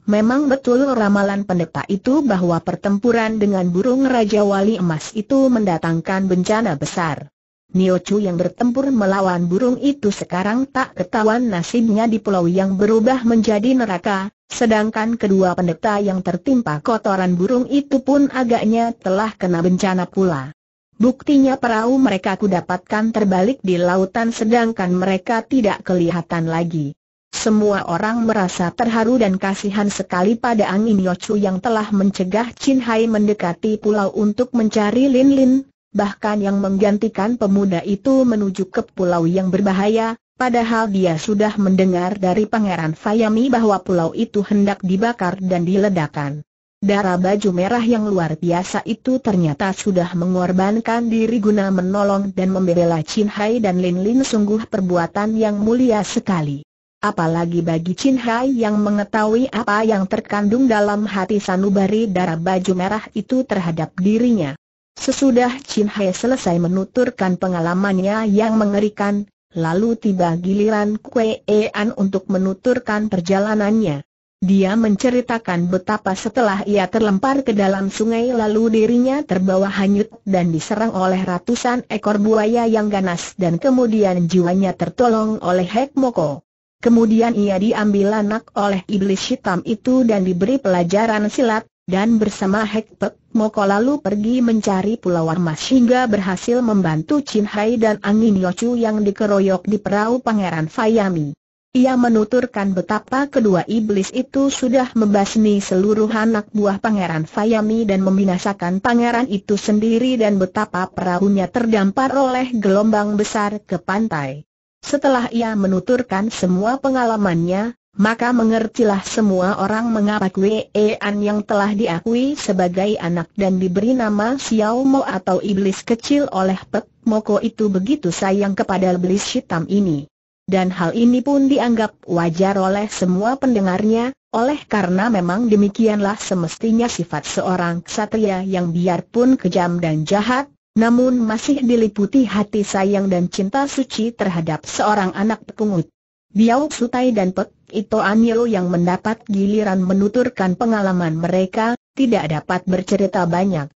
Memang betul ramalan pendeta itu bahwa pertempuran dengan burung Raja Wali Emas itu mendatangkan bencana besar. Niochu yang bertempur melawan burung itu sekarang tak ketahuan nasibnya di pulau yang berubah menjadi neraka, sedangkan kedua pendeta yang tertimpa kotoran burung itu pun agaknya telah kena bencana pula. Buktinya perahu mereka kudapatkan terbalik di lautan sedangkan mereka tidak kelihatan lagi. Semua orang merasa terharu dan kasihan sekali pada Angin Yocu yang telah mencegah Chin Hai mendekati pulau untuk mencari Lin Lin, bahkan yang menggantikan pemuda itu menuju ke pulau yang berbahaya, padahal dia sudah mendengar dari Pangeran Fayami bahwa pulau itu hendak dibakar dan diledakkan. Darah baju merah yang luar biasa itu ternyata sudah mengorbankan diri guna menolong dan membela Chin Hai dan Lin Lin sungguh perbuatan yang mulia sekali. Apalagi bagi Chin Hai yang mengetahui apa yang terkandung dalam hati sanubari darah baju merah itu terhadap dirinya. Sesudah Chin Hai selesai menuturkan pengalamannya yang mengerikan, lalu tiba giliran Kue An untuk menuturkan perjalanannya. Dia menceritakan betapa setelah ia terlempar ke dalam sungai lalu dirinya terbawa hanyut dan diserang oleh ratusan ekor buaya yang ganas dan kemudian jiwanya tertolong oleh Hek Moko. Kemudian ia diambil anak oleh iblis hitam itu dan diberi pelajaran silat, dan bersama Hek Pek Moko lalu pergi mencari Pulau Armas hingga berhasil membantu Chin Hai dan Angin Yochu yang dikeroyok di perahu Pangeran Fayami. Ia menuturkan betapa kedua iblis itu sudah membasmi seluruh anak buah Pangeran Fayami dan membinasakan pangeran itu sendiri dan betapa perahunya terdampar oleh gelombang besar ke pantai. Setelah ia menuturkan semua pengalamannya, maka mengertilah semua orang mengapa Kwe An yang telah diakui sebagai anak dan diberi nama Xiao Mo atau iblis kecil oleh Pek Moko itu begitu sayang kepada iblis hitam ini. Dan hal ini pun dianggap wajar oleh semua pendengarnya, oleh karena memang demikianlah semestinya sifat seorang ksatria yang biarpun kejam dan jahat, namun masih diliputi hati sayang dan cinta suci terhadap seorang anak pungut. Biao Sutai dan Pek Ito Anio yang mendapat giliran menuturkan pengalaman mereka, tidak dapat bercerita banyak.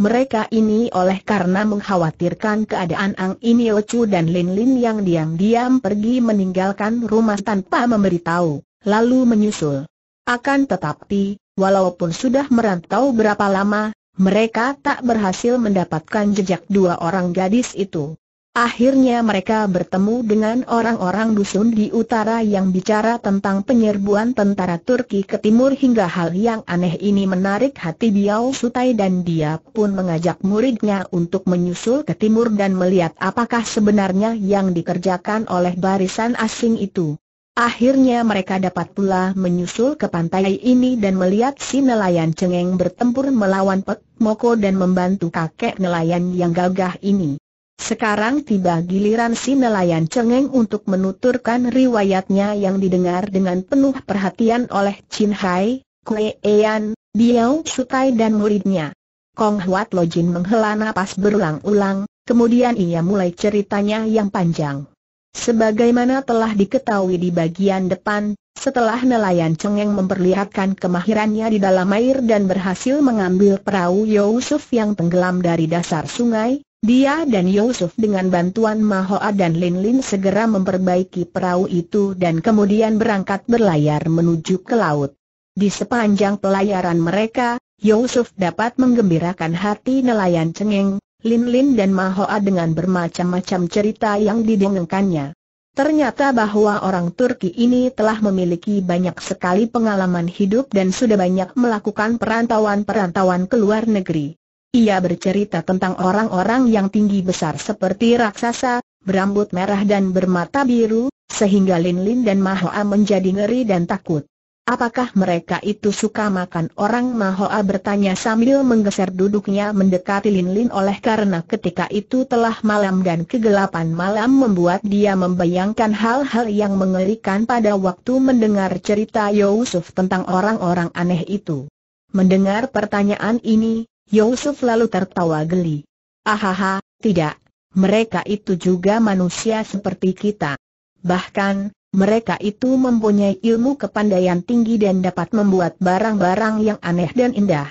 Mereka ini oleh karena mengkhawatirkan keadaan Ang Inio Chu dan Lin Lin yang diam-diam pergi meninggalkan rumah tanpa memberitahu, lalu menyusul. Akan tetapi, walaupun sudah merantau berapa lama, mereka tak berhasil mendapatkan jejak dua orang gadis itu. Akhirnya mereka bertemu dengan orang-orang dusun di utara yang bicara tentang penyerbuan tentara Turki ke timur hingga hal yang aneh ini menarik hati Biao Sutai dan dia pun mengajak muridnya untuk menyusul ke timur dan melihat apakah sebenarnya yang dikerjakan oleh barisan asing itu. Akhirnya mereka dapat pula menyusul ke pantai ini dan melihat si nelayan cengeng bertempur melawan Pek Moko dan membantu kakek nelayan yang gagah ini. Sekarang tiba giliran si nelayan cengeng untuk menuturkan riwayatnya yang didengar dengan penuh perhatian oleh Chin Hai, Kue Ean, Biao Sutai dan muridnya. Kong Huat Lo Jin menghela napas berulang-ulang, kemudian ia mulai ceritanya yang panjang. Sebagaimana telah diketahui di bagian depan, setelah nelayan cengeng memperlihatkan kemahirannya di dalam air dan berhasil mengambil perahu Yusuf yang tenggelam dari dasar sungai, dia dan Yusuf dengan bantuan Mahoa dan Lin Lin segera memperbaiki perahu itu dan kemudian berangkat berlayar menuju ke laut. Di sepanjang pelayaran mereka, Yusuf dapat menggembirakan hati nelayan cengeng, Lin Lin dan Mahoa dengan bermacam-macam cerita yang didengungkannya. Ternyata bahwa orang Turki ini telah memiliki banyak sekali pengalaman hidup dan sudah banyak melakukan perantauan-perantauan ke luar negeri. Ia bercerita tentang orang-orang yang tinggi besar seperti raksasa, berambut merah dan bermata biru, sehingga Lin Lin dan Mahoa menjadi ngeri dan takut. Apakah mereka itu suka makan orang Mahoa bertanya sambil menggeser duduknya mendekati Lin Lin oleh karena ketika itu telah malam dan kegelapan malam membuat dia membayangkan hal-hal yang mengerikan pada waktu mendengar cerita Yusuf tentang orang-orang aneh itu. Mendengar pertanyaan ini, Yusuf lalu tertawa geli. Ahaha, tidak, mereka itu juga manusia seperti kita. Bahkan, mereka itu mempunyai ilmu kepandaian tinggi dan dapat membuat barang-barang yang aneh dan indah.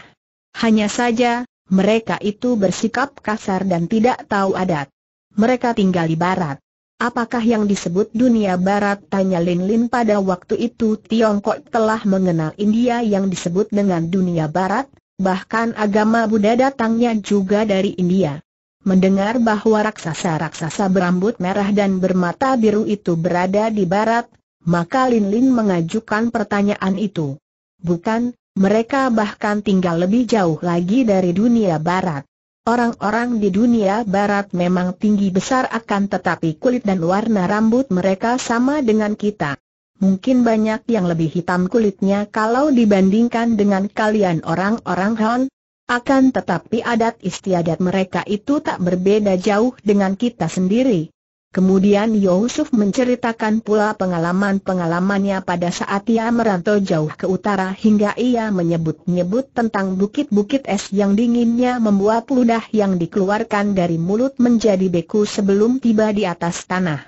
Hanya saja, mereka itu bersikap kasar dan tidak tahu adat. Mereka tinggal di barat. Apakah yang disebut dunia barat? Tanya Lin Lin pada waktu itu Tiongkok telah mengenal India yang disebut dengan dunia barat, bahkan agama Buddha datangnya juga dari India. Mendengar bahwa raksasa-raksasa berambut merah dan bermata biru itu berada di barat, maka Lin Lin mengajukan pertanyaan itu. Bukan, mereka bahkan tinggal lebih jauh lagi dari dunia barat. Orang-orang di dunia barat memang tinggi besar akan tetapi kulit dan warna rambut mereka sama dengan kita. Mungkin banyak yang lebih hitam kulitnya kalau dibandingkan dengan kalian orang-orang Han, akan tetapi adat istiadat mereka itu tak berbeda jauh dengan kita sendiri. Kemudian Yusuf menceritakan pula pengalaman-pengalamannya pada saat ia merantau jauh ke utara hingga ia menyebut-nyebut tentang bukit-bukit es yang dinginnya membuat ludah yang dikeluarkan dari mulut menjadi beku sebelum tiba di atas tanah.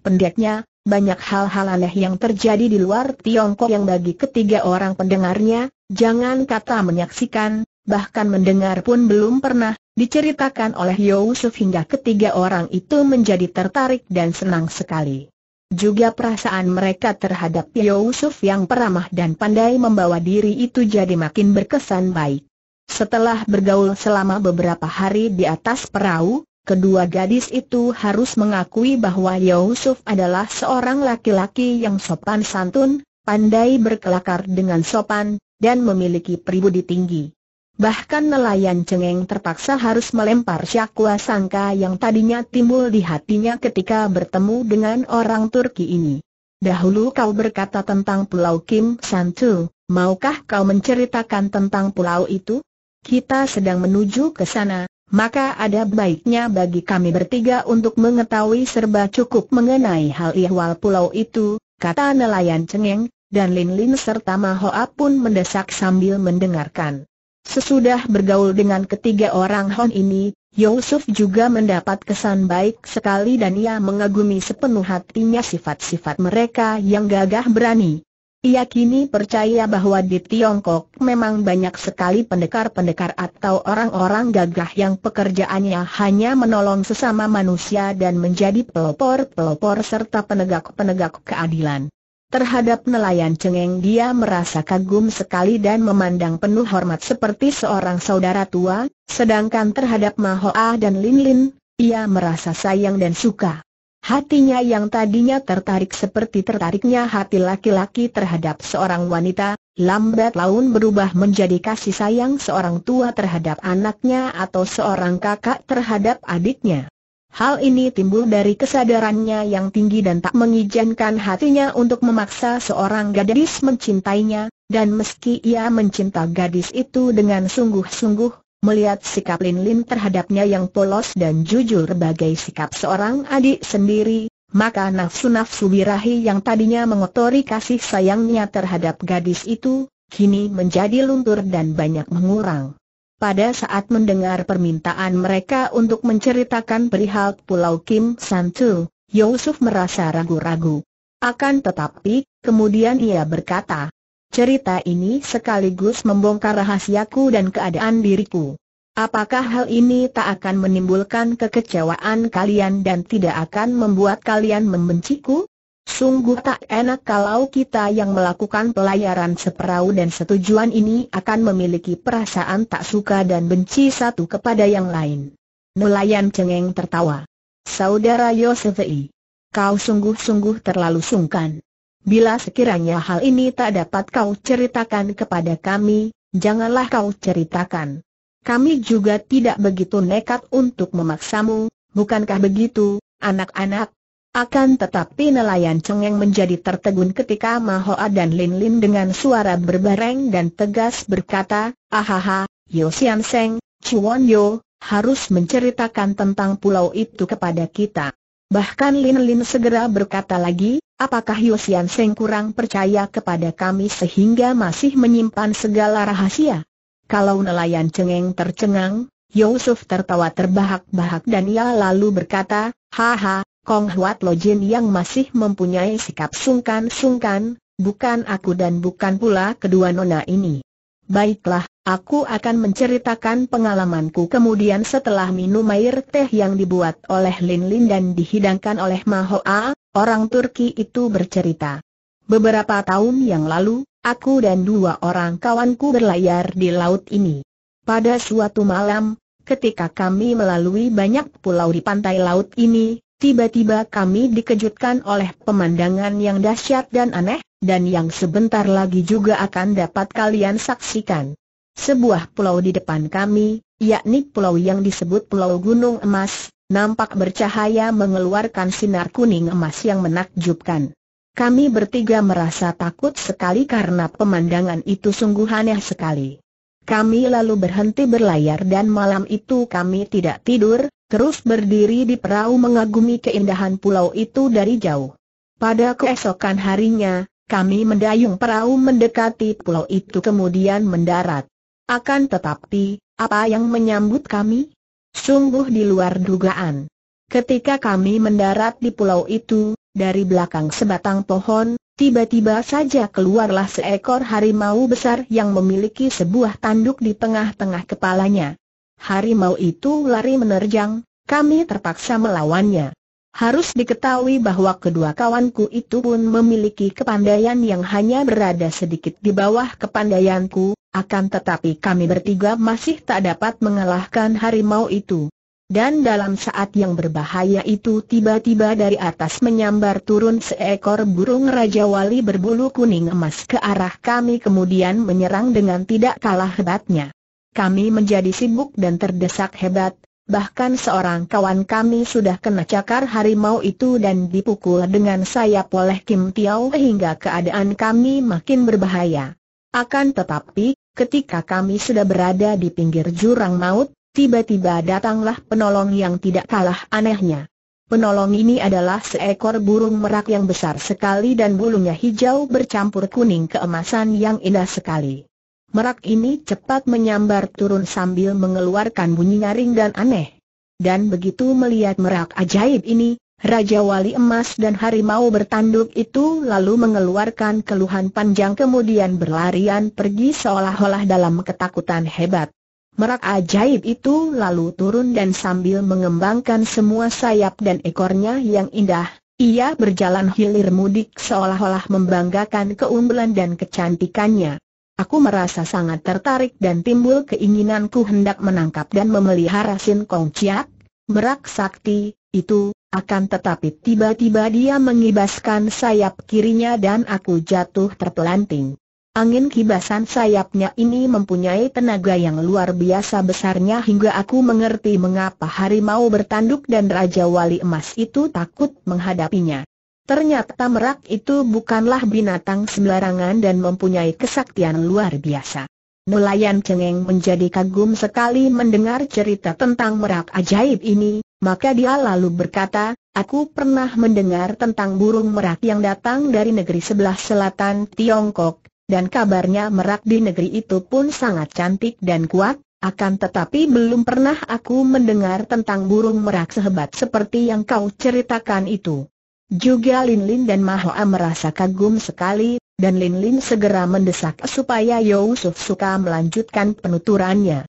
Pendeknya, banyak hal-hal aneh yang terjadi di luar Tiongkok yang bagi ketiga orang pendengarnya, jangan kata menyaksikan, bahkan mendengar pun belum pernah, diceritakan oleh Yusuf hingga ketiga orang itu menjadi tertarik dan senang sekali. Juga perasaan mereka terhadap Yusuf yang peramah dan pandai membawa diri itu jadi makin berkesan baik. Setelah bergaul selama beberapa hari di atas perahu, kedua gadis itu harus mengakui bahwa Yusuf adalah seorang laki-laki yang sopan santun, pandai berkelakar dengan sopan, dan memiliki pribudi tinggi. Bahkan nelayan cengeng terpaksa harus melempar syakwa sangka yang tadinya timbul di hatinya ketika bertemu dengan orang Turki ini. Dahulu kau berkata tentang Pulau Kim Santu, maukah kau menceritakan tentang pulau itu? Kita sedang menuju ke sana, maka ada baiknya bagi kami bertiga untuk mengetahui serba cukup mengenai hal ihwal pulau itu, kata nelayan cengeng, dan Lin Lin serta Mahoa pun mendesak sambil mendengarkan. Sesudah bergaul dengan ketiga orang Hon ini, Yusuf juga mendapat kesan baik sekali dan ia mengagumi sepenuh hatinya sifat-sifat mereka yang gagah berani. Ia kini percaya bahwa di Tiongkok memang banyak sekali pendekar-pendekar atau orang-orang gagah yang pekerjaannya hanya menolong sesama manusia dan menjadi pelopor-pelopor serta penegak-penegak keadilan. Terhadap nelayan cengeng dia merasa kagum sekali dan memandang penuh hormat seperti seorang saudara tua, sedangkan terhadap Mahoa dan Linlin, Lin, ia merasa sayang dan suka. Hatinya yang tadinya tertarik seperti tertariknya hati laki-laki terhadap seorang wanita, lambat laun berubah menjadi kasih sayang seorang tua terhadap anaknya atau seorang kakak terhadap adiknya. Hal ini timbul dari kesadarannya yang tinggi dan tak mengizinkan hatinya untuk memaksa seorang gadis mencintainya, dan meski ia mencinta gadis itu dengan sungguh-sungguh, melihat sikap Lin Lin terhadapnya yang polos dan jujur bagai sikap seorang adik sendiri, maka nafsu-nafsu birahi yang tadinya mengotori kasih sayangnya terhadap gadis itu, kini menjadi luntur dan banyak mengurang. Pada saat mendengar permintaan mereka untuk menceritakan perihal Pulau Kim Santu, Yusuf merasa ragu-ragu. Akan tetapi, kemudian ia berkata, cerita ini sekaligus membongkar rahasiaku dan keadaan diriku. Apakah hal ini tak akan menimbulkan kekecewaan kalian dan tidak akan membuat kalian membenciku? Sungguh tak enak kalau kita yang melakukan pelayaran seperahu dan setujuan ini akan memiliki perasaan tak suka dan benci satu kepada yang lain. Nelayan cengeng tertawa. Saudara Yosefei, kau sungguh-sungguh terlalu sungkan. Bila sekiranya hal ini tak dapat kau ceritakan kepada kami, janganlah kau ceritakan. Kami juga tidak begitu nekat untuk memaksamu, bukankah begitu, anak-anak? Akan tetapi nelayan cengeng menjadi tertegun ketika Mahoa dan Lin Lin dengan suara berbareng dan tegas berkata, Ahaha, Yo Sian Seng, Chuan Yo, harus menceritakan tentang pulau itu kepada kita. Bahkan Lin Lin segera berkata lagi, apakah Yo Sian Seng kurang percaya kepada kami sehingga masih menyimpan segala rahasia? Kalau nelayan cengeng tercengang, Yusuf tertawa terbahak-bahak dan ia lalu berkata, Haha, Kong Huat Lo Jin yang masih mempunyai sikap sungkan-sungkan, bukan aku dan bukan pula kedua nona ini. Baiklah, aku akan menceritakan pengalamanku kemudian setelah minum air teh yang dibuat oleh Lin Lin dan dihidangkan oleh Mahoa, orang Turki itu bercerita. Beberapa tahun yang lalu, aku dan dua orang kawanku berlayar di laut ini. Pada suatu malam, ketika kami melalui banyak pulau di pantai laut ini, Tiba-tiba kami dikejutkan oleh pemandangan yang dahsyat dan aneh, dan yang sebentar lagi juga akan dapat kalian saksikan. Sebuah pulau di depan kami, yakni pulau yang disebut Pulau Gunung Emas, nampak bercahaya mengeluarkan sinar kuning emas yang menakjubkan. Kami bertiga merasa takut sekali karena pemandangan itu sungguh aneh sekali. Kami lalu berhenti berlayar dan malam itu kami tidak tidur, terus berdiri di perahu mengagumi keindahan pulau itu dari jauh. Pada keesokan harinya, kami mendayung perahu mendekati pulau itu kemudian mendarat. Akan tetapi, apa yang menyambut kami? Sungguh di luar dugaan. Ketika kami mendarat di pulau itu, dari belakang sebatang pohon, tiba-tiba saja keluarlah seekor harimau besar yang memiliki sebuah tanduk di tengah-tengah kepalanya harimau itu lari menerjang, kami terpaksa melawannya. Harus diketahui bahwa kedua kawanku itu pun memiliki kepandaian yang hanya berada sedikit di bawah kepandaianku, akan tetapi kami bertiga masih tak dapat mengalahkan harimau itu. Dan dalam saat yang berbahaya itu tiba-tiba dari atas menyambar turun seekor burung Raja Wali berbulu kuning emas ke arah kami kemudian menyerang dengan tidak kalah hebatnya kami menjadi sibuk dan terdesak hebat, bahkan seorang kawan kami sudah kena cakar harimau itu dan dipukul dengan sayap oleh Kim Tiao hingga keadaan kami makin berbahaya. Akan tetapi, ketika kami sudah berada di pinggir jurang maut, tiba-tiba datanglah penolong yang tidak kalah anehnya. Penolong ini adalah seekor burung merak yang besar sekali dan bulunya hijau bercampur kuning keemasan yang indah sekali. Merak ini cepat menyambar turun sambil mengeluarkan bunyi nyaring dan aneh. Dan begitu melihat merak ajaib ini, Raja Wali Emas dan Harimau bertanduk itu lalu mengeluarkan keluhan panjang kemudian berlarian pergi seolah-olah dalam ketakutan hebat. Merak ajaib itu lalu turun dan sambil mengembangkan semua sayap dan ekornya yang indah, ia berjalan hilir mudik seolah-olah membanggakan keunggulan dan kecantikannya. Aku merasa sangat tertarik dan timbul keinginanku hendak menangkap dan memelihara Sin Kong Chiak, merak sakti, itu, akan tetapi tiba-tiba dia mengibaskan sayap kirinya dan aku jatuh terpelanting. Angin kibasan sayapnya ini mempunyai tenaga yang luar biasa besarnya hingga aku mengerti mengapa harimau bertanduk dan Raja Wali Emas itu takut menghadapinya. Ternyata merak itu bukanlah binatang sembarangan dan mempunyai kesaktian luar biasa. Nelayan cengeng menjadi kagum sekali mendengar cerita tentang merak ajaib ini, maka dia lalu berkata, aku pernah mendengar tentang burung merak yang datang dari negeri sebelah selatan Tiongkok, dan kabarnya merak di negeri itu pun sangat cantik dan kuat, akan tetapi belum pernah aku mendengar tentang burung merak sehebat seperti yang kau ceritakan itu. Juga Lin Lin dan Mahoa merasa kagum sekali, dan Lin Lin segera mendesak supaya Yusuf Suka melanjutkan penuturannya.